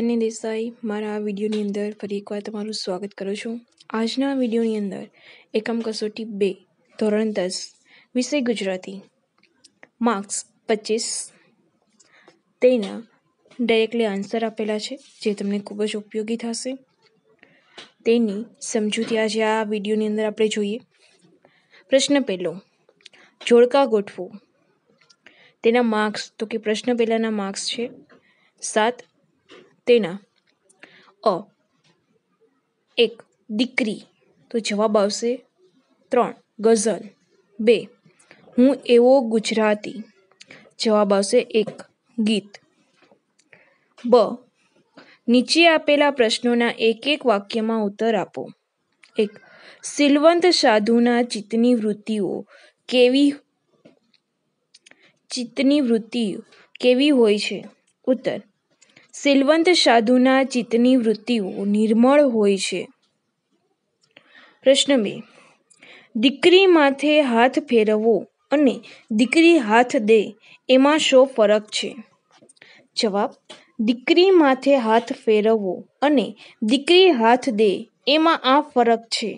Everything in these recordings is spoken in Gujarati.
ચૈતન્ય દેસાઈ મારા આ વિડીયોની અંદર ફરી એકવાર તમારું સ્વાગત કરું છું આજના વિડીયોની અંદર એકમ કસોટી બે ધોરણ દસ વિષય ગુજરાતી માર્ક્સ પચીસ તેના ડાયરેક્ટલી આન્સર આપેલા છે જે તમને ખૂબ જ ઉપયોગી થશે તેની સમજૂતી આજે આ વિડીયોની અંદર આપણે જોઈએ પ્રશ્ન પહેલો જોડકા ગોઠવો તેના માર્ક્સ તો કે પ્રશ્ન પહેલાંના માર્ક્સ છે સાત તેના અ એક દીકરી તો જવાબ આવશે ત્રણ ગઝલ બે હું એવો ગુજરાતી જવાબ આવશે એક ગીત બ નીચે આપેલા પ્રશ્નોના એક એક વાક્યમાં ઉત્તર આપો એક સિલવંત સાધુના ચિત્તની વૃત્તિઓ કેવી ચિત્તની વૃત્તિઓ કેવી હોય છે ઉત્તર સિલવંત સાધુના ચિત્તની વૃત્તિઓ નિર્મળ હોય છે પ્રશ્ન બે દીકરી માથે હાથ ફેરવવો અને દીકરી હાથ દે એમાં શો ફરક છે જવાબ દીકરી માથે હાથ ફેરવવો અને દીકરી હાથ દે એમાં આ ફરક છે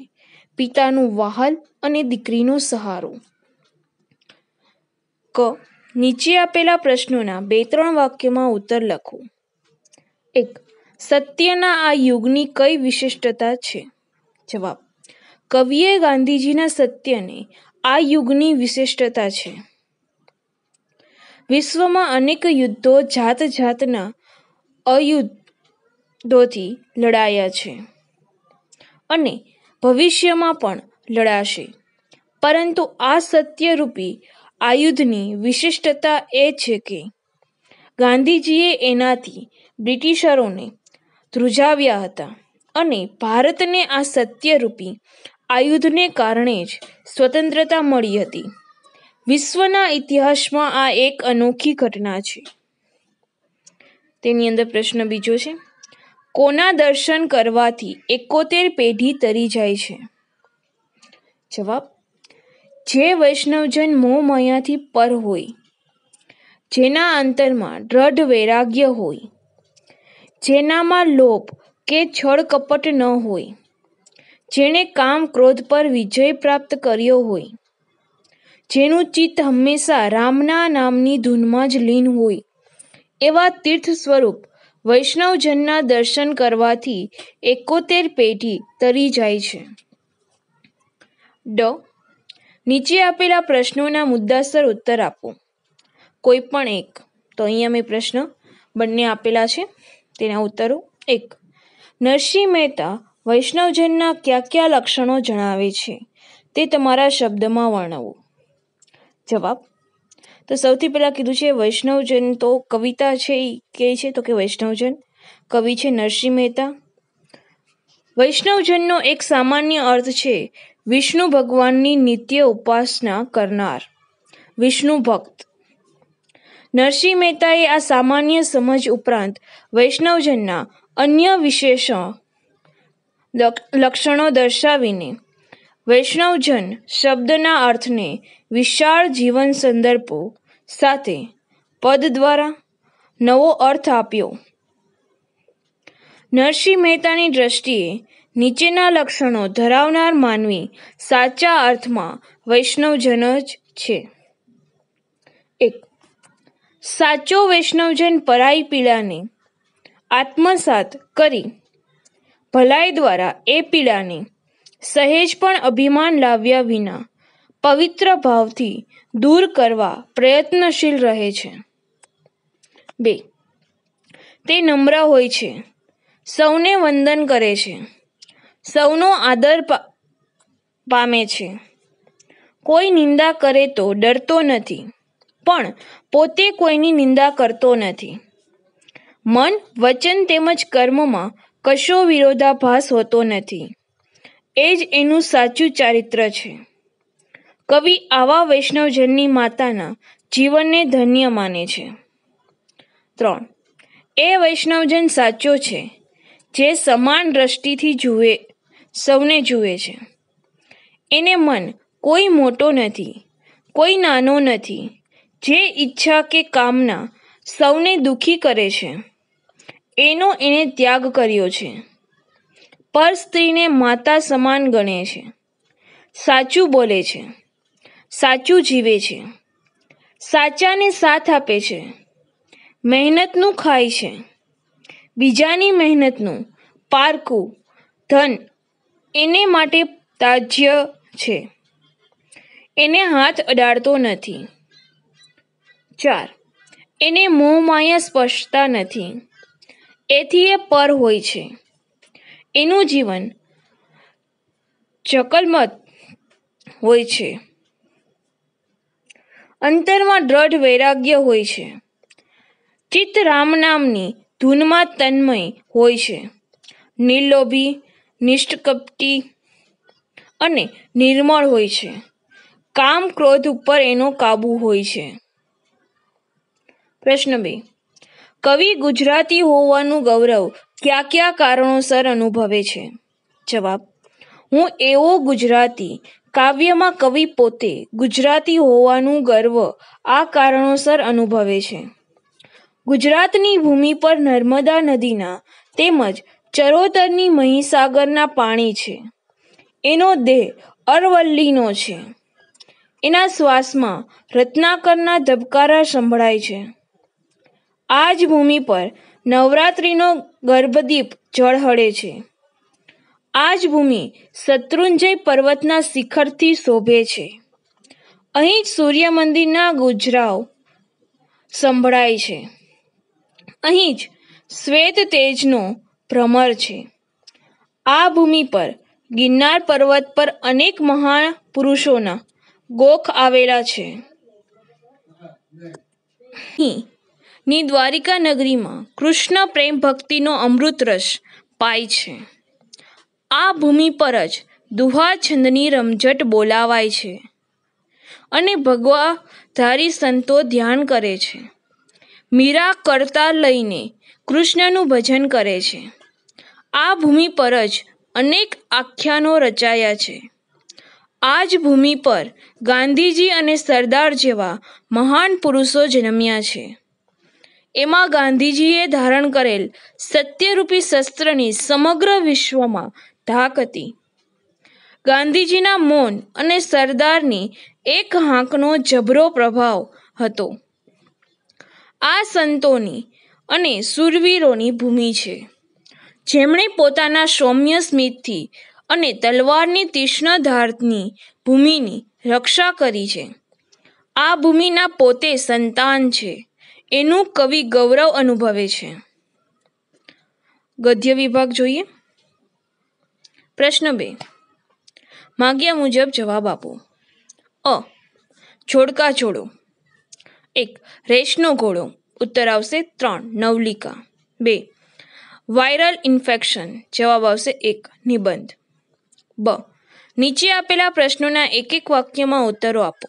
પિતાનું વાહલ અને દીકરીનો સહારો ક નીચે આપેલા પ્રશ્નોના બે ત્રણ વાક્યમાં ઉત્તર લખો એક સત્યના આ યુગની કઈ વિશિષ્ટતા છે જવાબ કવિએ ગાંધીજીના સત્યને આ યુગની વિશિષ્ટતા છે વિશ્વમાં અનેક યુદ્ધો જાત જાતના અયુદ્ધોથી લડાયા છે અને ભવિષ્યમાં પણ લડાશે પરંતુ આ સત્યરૂપી આયુધની વિશિષ્ટતા એ છે કે ગાંધીજીએ એનાથી બ્રિટિશરોને ધ્રુજાવ્યા હતા અને ભારતને આ સત્યરૂપી આયુધને કારણે જ સ્વતંત્રતા મળી હતી વિશ્વના ઇતિહાસમાં આ એક અનોખી ઘટના છે તેની અંદર પ્રશ્ન બીજો છે કોના દર્શન કરવાથી એકોતેર પેઢી તરી જાય છે જવાબ જે વૈષ્ણવજન મોહમાયાથી પર હોય જેના અંતરમાં દ્રઢ વૈરાગ્ય હોય જેનામાં લોભ કે છળકપટ ન હોય જેણે કામ ક્રોધ પર વિજય પ્રાપ્ત કર્યો હોય જેનું ચિત્ત હંમેશા રામના નામની ધૂનમાં જ લીન હોય એવા તીર્થ સ્વરૂપ વૈષ્ણવજનના દર્શન કરવાથી એકોતેર પેઢી તરી જાય છે ડ નીચે આપેલા પ્રશ્નોના મુદ્દાસર ઉત્તર આપો કોઈ પણ એક તો અહીંયા મેં પ્રશ્ન બંને આપેલા છે તેના ઉત્તરો એક નરસિંહ મહેતા વૈષ્ણવજનના કયા કયા લક્ષણો જણાવે છે તે તમારા શબ્દમાં વર્ણવો જવાબ તો સૌથી પહેલાં કીધું છે વૈષ્ણવજન તો કવિતા છે એ કહે છે તો કે વૈષ્ણવજન કવિ છે નરસિંહ મહેતા વૈષ્ણવજનનો એક સામાન્ય અર્થ છે વિષ્ણુ ભગવાનની નિત્ય ઉપાસના કરનાર વિષ્ણુ ભક્ત નરસિંહ મહેતાએ આ સામાન્ય સમજ ઉપરાંત વૈષ્ણવજનના અન્ય વિશેષણ લક્ષણો દર્શાવીને વૈષ્ણવજન શબ્દના અર્થને વિશાળ જીવન સંદર્ભો સાથે પદ દ્વારા નવો અર્થ આપ્યો નરસિંહ મહેતાની દ્રષ્ટિએ નીચેના લક્ષણો ધરાવનાર માનવી સાચા અર્થમાં વૈષ્ણવજન જ છે એક સાચો વૈષ્ણવજન પરાઈ પીડાને આત્મસાત કરી ભલાઈ દ્વારા એ પીડાને સહેજ પણ અભિમાન લાવ્યા વિના પવિત્ર ભાવથી દૂર કરવા પ્રયત્નશીલ રહે છે બે તે નમ્ર હોય છે સૌને વંદન કરે છે સૌનો આદર પામે છે કોઈ નિંદા કરે તો ડરતો નથી પણ પોતે કોઈની નિંદા કરતો નથી મન વચન તેમજ કર્મમાં કશો વિરોધાભાસ હોતો નથી એ જ એનું સાચું ચારિત્ર છે કવિ આવા વૈષ્ણવજનની માતાના જીવનને ધન્ય માને છે ત્રણ એ વૈષ્ણવજન સાચો છે જે સમાન દ્રષ્ટિથી જુએ સૌને જુએ છે એને મન કોઈ મોટો નથી કોઈ નાનો નથી જે ઈચ્છા કે કામના સૌને દુઃખી કરે છે એનો એણે ત્યાગ કર્યો છે પર સ્ત્રીને માતા સમાન ગણે છે સાચું બોલે છે સાચું જીવે છે સાચાને સાથ આપે છે મહેનતનું ખાય છે બીજાની મહેનતનું પારકું ધન એને માટે તાજ્ય છે એને હાથ અડાડતો નથી ચાર એને મોહમાયા સ્પષ્ટતા નથી એથી એ પર હોય છે એનું જીવન ચકલમત હોય છે અંતરમાં દ્રઢ વૈરાગ્ય હોય છે ચિત્ત રામ નામની ધૂનમાં તન્મય હોય છે નિર્લોભી નિષ્ઠકપટી અને નિર્મળ હોય છે કામ ક્રોધ ઉપર એનો કાબુ હોય છે પ્રશ્ન બે કવિ ગુજરાતી હોવાનું ગૌરવ કયા કયા કારણોસર અનુભવે છે જવાબ હું એવો ગુજરાતી કાવ્યમાં કવિ પોતે ગુજરાતી હોવાનું ગર્વ આ કારણોસર અનુભવે છે ગુજરાતની ભૂમિ પર નર્મદા નદીના તેમજ ચરોતરની મહીસાગરના પાણી છે એનો દેહ અરવલ્લીનો છે એના શ્વાસમાં રત્નાકરના ધબકારા સંભળાય છે આ જ ભૂમિ પર નવરાત્રિનો ગર્ભદીપ ઝળહળે છે આ જ ભૂમિ શત્રુંજય પર્વતના શિખરથી શોભે છે અહીં જ સૂર્ય મંદિરના ગુજરાવ સંભળાય છે અહીં જ શ્વેત તેજનો ભ્રમર છે આ ભૂમિ પર ગિરનાર પર્વત પર અનેક મહાપુરુષોના ગોખ આવેલા છે અહીં ની દ્વારિકા નગરીમાં કૃષ્ણ પ્રેમ ભક્તિનો અમૃત રસ પાય છે આ ભૂમિ પર જ દુહા છંદની રમઝટ બોલાવાય છે અને ભગવાધારી સંતો ધ્યાન કરે છે મીરા કરતા લઈને કૃષ્ણનું ભજન કરે છે આ ભૂમિ પર જ અનેક આખ્યાનો રચાયા છે આ જ ભૂમિ પર ગાંધીજી અને સરદાર જેવા મહાન પુરુષો જન્મ્યા છે એમાં ગાંધીજીએ ધારણ કરેલ સત્યરૂપી શસ્ત્રની સમગ્ર વિશ્વમાં ધાક હતી ગાંધીજીના મૌન અને સરદારની એક હાંકનો જબરો પ્રભાવ હતો આ સંતોની અને સુરવીરોની ભૂમિ છે જેમણે પોતાના સૌમ્ય સ્મિતથી અને તલવારની તીક્ષ્ણ ધારની ભૂમિની રક્ષા કરી છે આ ભૂમિના પોતે સંતાન છે એનું કવિ ગૌરવ અનુભવે છે ગદ્ય વિભાગ જોઈએ પ્રશ્ન બે માગ્યા મુજબ જવાબ આપો અ છોડકા છોડો એક રેશનો ઘોડો ઉત્તર આવશે ત્રણ નવલિકા બે વાયરલ ઇન્ફેક્શન જવાબ આવશે એક નિબંધ બ નીચે આપેલા પ્રશ્નોના એક એક વાક્યમાં ઉત્તરો આપો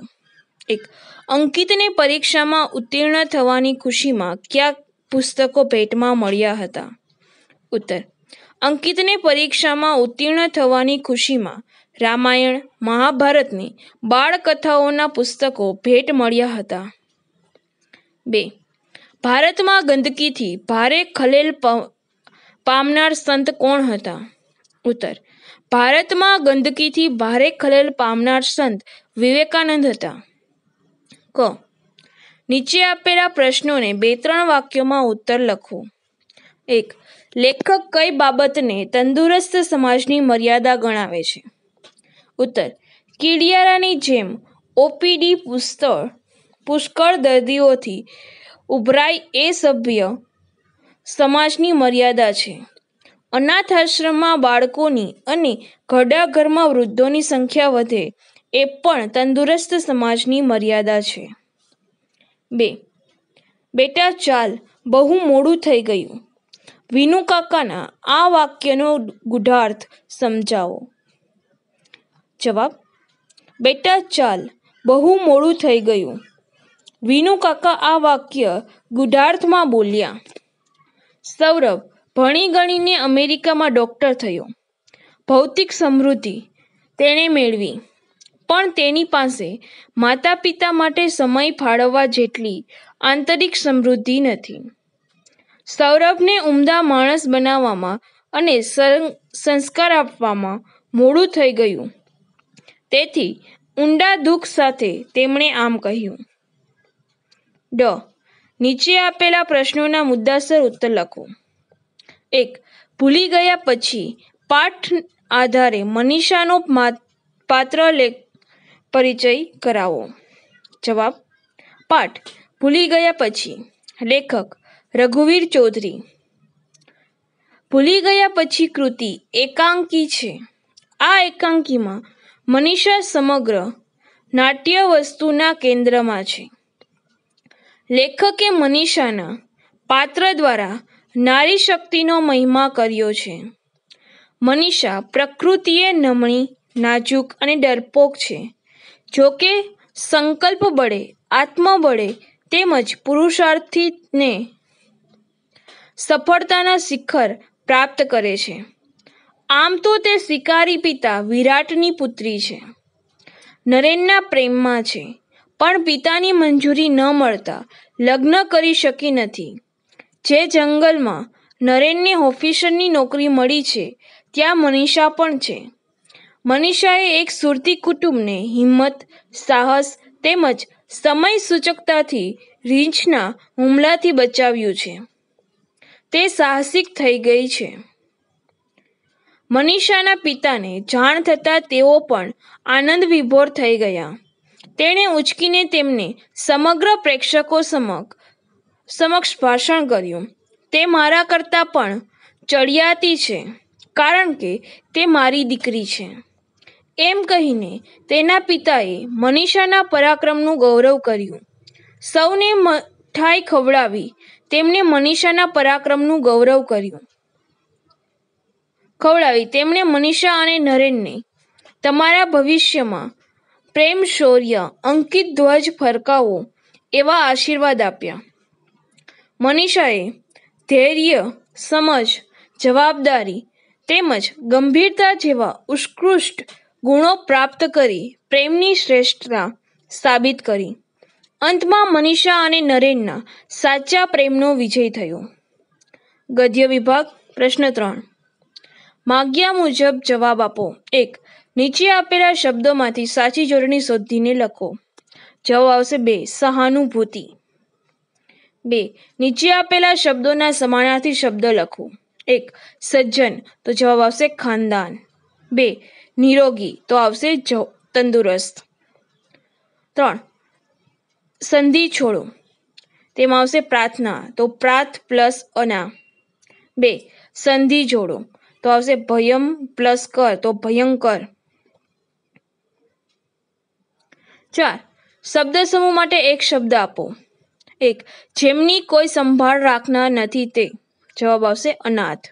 એક અંકિતને પરીક્ષામાં ઉત્તીર્ણ થવાની ખુશીમાં ક્યાં પુસ્તકો ભેટમાં મળ્યા હતા ઉત્તર અંકિતને પરીક્ષામાં ઉત્તીર્ણ થવાની ખુશીમાં રામાયણ મહાભારતની બાળકથાઓના પુસ્તકો ભેટ મળ્યા હતા બે ભારતમાં ગંદકીથી ભારે ખલેલ પામનાર સંત કોણ હતા ઉત્તર ભારતમાં ગંદકીથી ભારે ખલેલ પામનાર સંત વિવેકાનંદ હતા ક નીચે આપેલા પ્રશ્નોને બે ત્રણ વાક્યોમાં ઉત્તર લખો એક લેખક કઈ બાબતને તંદુરસ્ત સમાજની મર્યાદા ગણાવે છે ઉત્તર કીડિયારાની જેમ ઓપીડી પુષ્કળ પુષ્કળ દર્દીઓથી ઉભરાય એ સભ્ય સમાજની મર્યાદા છે અનાથ આશ્રમમાં બાળકોની અને ઘરડાઘરમાં વૃદ્ધોની સંખ્યા વધે એ પણ તંદુરસ્ત સમાજની મર્યાદા છે બે બેટા ચાલ બહુ મોડું થઈ ગયું વિનુ કાકાના આ વાક્યનો ગુઢાર્થ સમજાવો જવાબ બેટા ચાલ બહુ મોડું થઈ ગયું વિનુ કાકા આ વાક્ય ગુઢાર્થમાં બોલ્યા સૌરભ ભણી ગણીને અમેરિકામાં ડૉક્ટર થયો ભૌતિક સમૃદ્ધિ તેણે મેળવી પણ તેની પાસે માતા પિતા માટે સમય ફાળવવા જેટલી આંતરિક સમૃદ્ધિ નથી સૌરભને ઉમદા માણસ બનાવવામાં અને સંસ્કાર આપવામાં મોડું થઈ ગયું તેથી ઊંડા દુઃખ સાથે તેમણે આમ કહ્યું ડ નીચે આપેલા પ્રશ્નોના મુદ્દાસર ઉત્તર લખો એક ભૂલી ગયા પછી પાઠ આધારે મનીષાનો પાત્ર લેખ પરિચય કરાવો જવાબ પાઠ ભૂલી ગયા પછી લેખક રઘુવીર ચૌધરી ભૂલી ગયા પછી કૃતિ એકાંકી છે આ એકાંકીમાં મનીષા સમગ્ર નાટ્ય વસ્તુના કેન્દ્રમાં છે લેખકે મનીષાના પાત્ર દ્વારા નારી શક્તિનો મહિમા કર્યો છે મનીષા પ્રકૃતિએ નમણી નાજુક અને ડરપોક છે જોકે સંકલ્પ બળે બળે તેમજ પુરુષાર્થીને સફળતાના શિખર પ્રાપ્ત કરે છે આમ તો તે શિકારી પિતા વિરાટની પુત્રી છે નરેનના પ્રેમમાં છે પણ પિતાની મંજૂરી ન મળતા લગ્ન કરી શકી નથી જે જંગલમાં નરેનને ઓફિસરની નોકરી મળી છે ત્યાં મનીષા પણ છે મનીષાએ એક સુરતી કુટુંબને હિંમત સાહસ તેમજ સમય સૂચકતાથી રીંછના હુમલાથી બચાવ્યું છે તે સાહસિક થઈ ગઈ છે મનીષાના પિતાને જાણ થતાં તેઓ પણ આનંદ વિભોર થઈ ગયા તેણે ઉચકીને તેમને સમગ્ર પ્રેક્ષકો સમક્ષ સમક્ષ ભાષણ કર્યું તે મારા કરતાં પણ ચડિયાતી છે કારણ કે તે મારી દીકરી છે એમ કહીને તેના પિતાએ મનીષાના પરાક્રમનું ગૌરવ કર્યું સૌને મઠાઈ ખવડાવી તેમણે મનીષાના પરાક્રમનું ગૌરવ કર્યું ખવડાવી તેમણે મનીષા અને નરેનને તમારા ભવિષ્યમાં પ્રેમ શૌર્ય અંકિત ધ્વજ ફરકાવો એવા આશીર્વાદ આપ્યા મનીષાએ ધૈર્ય સમજ જવાબદારી તેમજ ગંભીરતા જેવા ઉત્કૃષ્ટ ગુણો પ્રાપ્ત કરી પ્રેમની શ્રેષ્ઠતા સાબિત કરી અંતમાં મનીષા અને નરેનના સાચા પ્રેમનો વિજય થયો ગદ્ય વિભાગ પ્રશ્ન ત્રણ માગ્યા મુજબ જવાબ આપો એક નીચે આપેલા શબ્દોમાંથી સાચી જોડણી શોધીને લખો જવાબ આવશે બે સહાનુભૂતિ બે નીચે આપેલા શબ્દોના સમાનાર્થી શબ્દ લખો એક સજ્જન તો જવાબ આવશે ખાનદાન બે નિરોગી તો આવશે તંદુરસ્ત ત્રણ સંધિ છોડો તેમાં આવશે પ્રાર્થના તો પ્રાર્થ પ્લસ અના બે સંધિ જોડો તો આવશે ભયમ પ્લસ કર તો ભયંકર ચાર શબ્દ સમૂહ માટે એક શબ્દ આપો એક જેમની કોઈ સંભાળ રાખનાર નથી તે જવાબ આવશે અનાથ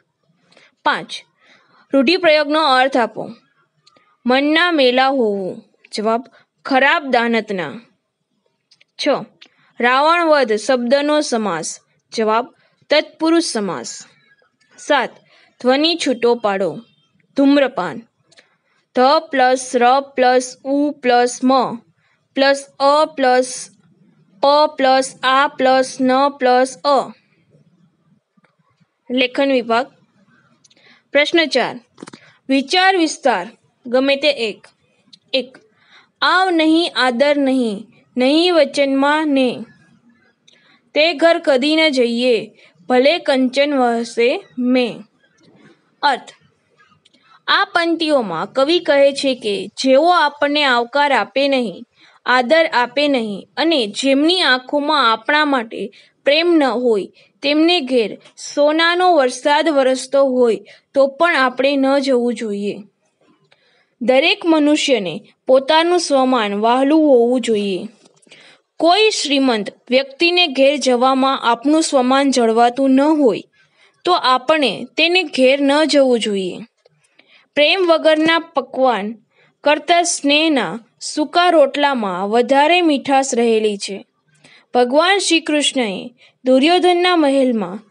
પાંચ રૂઢિપ્રયોગનો અર્થ આપો મનના મેલા હોવું જવાબ ખરાબ દાનતના છ રાવણવધ શબ્દનો સમાસ જવાબ તત્પુરુષ સમાસ સાત ધ્વનિ છૂટો પાડો ધૂમ્રપાન ધ પ્લસ ર પ્લસ ઉ પ્લસ મ પ્લસ અ પ્લસ પ પ્લસ આ પ્લસ ન પ્લસ અ લેખન વિભાગ પ્રશ્ન ચાર વિચાર વિસ્તાર ગમે તે એક એક આવ નહીં આદર નહીં નહીં વચનમાં ને તે ઘર કદી ન જઈએ ભલે કંચન વહશે મેં અર્થ આ પંક્તિઓમાં કવિ કહે છે કે જેઓ આપણને આવકાર આપે નહીં આદર આપે નહીં અને જેમની આંખોમાં આપણા માટે પ્રેમ ન હોય તેમને ઘેર સોનાનો વરસાદ વરસતો હોય તો પણ આપણે ન જવું જોઈએ દરેક મનુષ્યને પોતાનું સ્વમાન વહાલું હોવું જોઈએ કોઈ શ્રીમંત વ્યક્તિને ઘેર જવામાં આપનું સ્વમાન જળવાતું ન હોય તો આપણે તેને ઘેર ન જવું જોઈએ પ્રેમ વગરના પકવાન કરતાં સ્નેહના સૂકા રોટલામાં વધારે મીઠાશ રહેલી છે ભગવાન શ્રી કૃષ્ણએ દુર્યોધનના મહેલમાં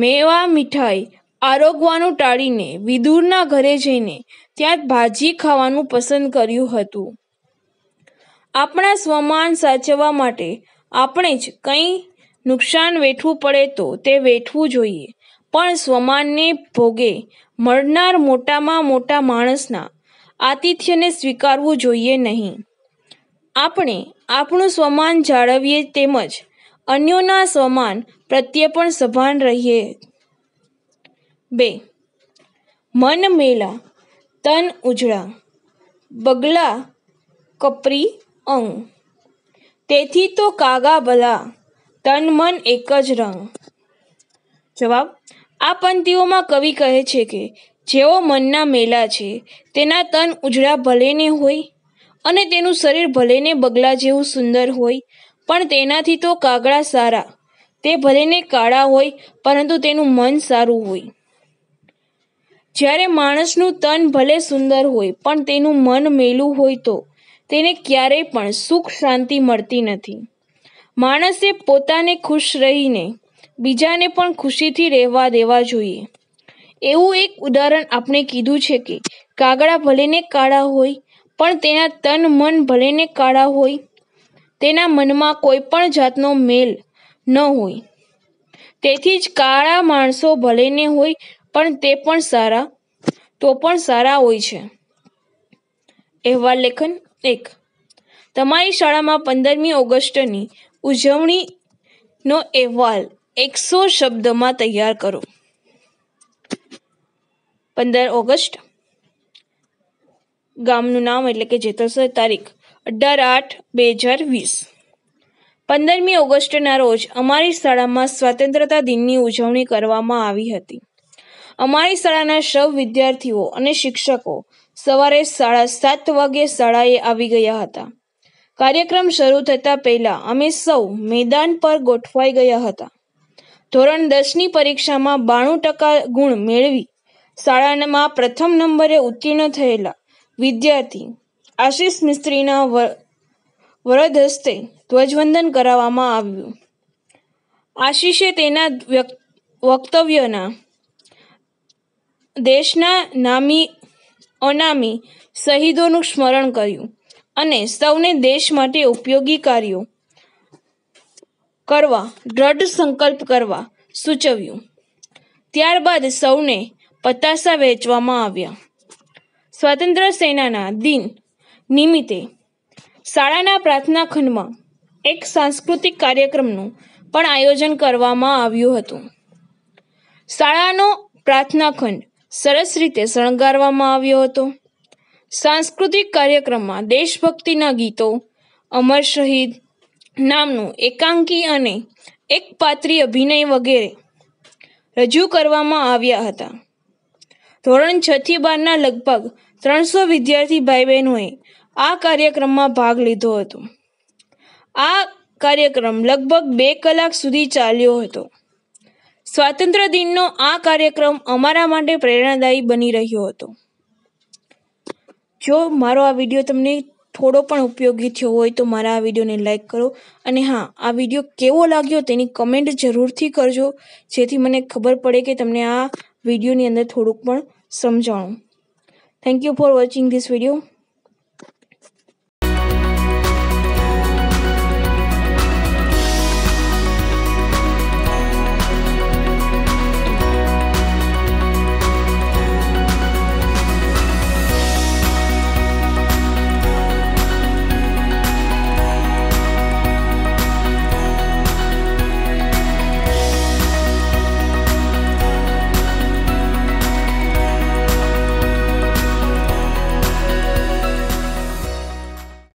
મેવા મીઠાઈ આરોગવાનું ટાળીને વિદુરના ઘરે જઈને ત્યાં ભાજી ખાવાનું પસંદ કર્યું હતું આપણા સ્વમાન સાચવવા માટે આપણે જ કંઈ નુકસાન વેઠવું પડે તો તે વેઠવું જોઈએ પણ સ્વમાનને ભોગે મળનાર મોટામાં મોટા માણસના આતિથ્યને સ્વીકારવું જોઈએ નહીં આપણે આપણું સ્વમાન જાળવીએ તેમજ અન્યોના સ્વમાન પ્રત્યે પણ સભાન રહીએ બે મન મેલા તન ઉજળા બગલા કપરી અંગ તેથી તો કાગા ભલા તન મન એક જ રંગ જવાબ આ પંક્તિઓમાં કવિ કહે છે કે જેઓ મનના મેલા છે તેના તન ઉજળા ભલેને હોય અને તેનું શરીર ભલેને બગલા જેવું સુંદર હોય પણ તેનાથી તો કાગડા સારા તે ભલેને કાળા હોય પરંતુ તેનું મન સારું હોય જ્યારે માણસનું તન ભલે સુંદર હોય પણ તેનું મન મેલું હોય તો તેને ક્યારેય પણ સુખ શાંતિ મળતી નથી માણસે પોતાને ખુશ રહીને બીજાને પણ ખુશીથી રહેવા દેવા જોઈએ એવું એક ઉદાહરણ આપણે કીધું છે કે કાગડા ભલેને કાળા હોય પણ તેના તન મન ભલેને કાળા હોય તેના મનમાં કોઈ પણ જાતનો મેલ ન હોય તેથી જ કાળા માણસો ભલેને હોય પણ તે પણ સારા તો પણ સારા હોય છે અહેવાલ લેખન એક તમારી શાળામાં પંદરમી ઓગસ્ટની ઉજવણીનો અહેવાલ એકસો શબ્દમાં તૈયાર કરો પંદર ઓગસ્ટ ગામનું નામ એટલે કે જેતસર તારીખ અઢાર આઠ બે હજાર વીસ પંદરમી ઓગસ્ટના રોજ અમારી શાળામાં સ્વતંત્રતા દિનની ઉજવણી કરવામાં આવી હતી અમારી શાળાના સૌ વિદ્યાર્થીઓ અને શિક્ષકો સવારે સાડા સાત વાગે શાળાએ આવી ગયા હતા કાર્યક્રમ શરૂ થતા પહેલા અમે સૌ મેદાન પર ગોઠવાઈ ગયા હતા ધોરણ દસની પરીક્ષામાં બાણું ટકા ગુણ મેળવી શાળામાં પ્રથમ નંબરે ઉત્તીર્ણ થયેલા વિદ્યાર્થી આશીષ મિસ્ત્રીના વરદ હસ્તે ધ્વજવંદન કરાવવામાં આવ્યું આશીષે તેના વક્તવ્યના દેશના નામી અનામી શહીદોનું સ્મરણ કર્યું અને સૌને દેશ માટે ઉપયોગી કાર્યો કરવા દ્રઢ સંકલ્પ કરવા સૂચવ્યું ત્યારબાદ સૌને પતાસા વહેંચવામાં આવ્યા સ્વાતંત્ર્ય સેનાના દિન નિમિત્તે શાળાના પ્રાર્થના ખંડમાં એક સાંસ્કૃતિક કાર્યક્રમનું પણ આયોજન કરવામાં આવ્યું હતું શાળાનો પ્રાર્થના ખંડ સરસ રીતે શણગારવામાં આવ્યો હતો સાંસ્કૃતિક કાર્યક્રમમાં દેશભક્તિના ગીતો અમર શહીદ નામનું એકાંકી અને એક પાત્રી અભિનય વગેરે રજૂ કરવામાં આવ્યા હતા ધોરણ છ થી બારના લગભગ ત્રણસો વિદ્યાર્થી ભાઈ બહેનોએ આ કાર્યક્રમમાં ભાગ લીધો હતો આ કાર્યક્રમ લગભગ બે કલાક સુધી ચાલ્યો હતો સ્વાતંત્ર્ય દિનનો આ કાર્યક્રમ અમારા માટે પ્રેરણાદાયી બની રહ્યો હતો જો મારો આ વિડીયો તમને થોડો પણ ઉપયોગી થયો હોય તો મારા આ વિડીયોને લાઇક કરો અને હા આ વિડીયો કેવો લાગ્યો તેની કમેન્ટ જરૂરથી કરજો જેથી મને ખબર પડે કે તમને આ વિડીયોની અંદર થોડુંક પણ સમજાણું thank you for watching this video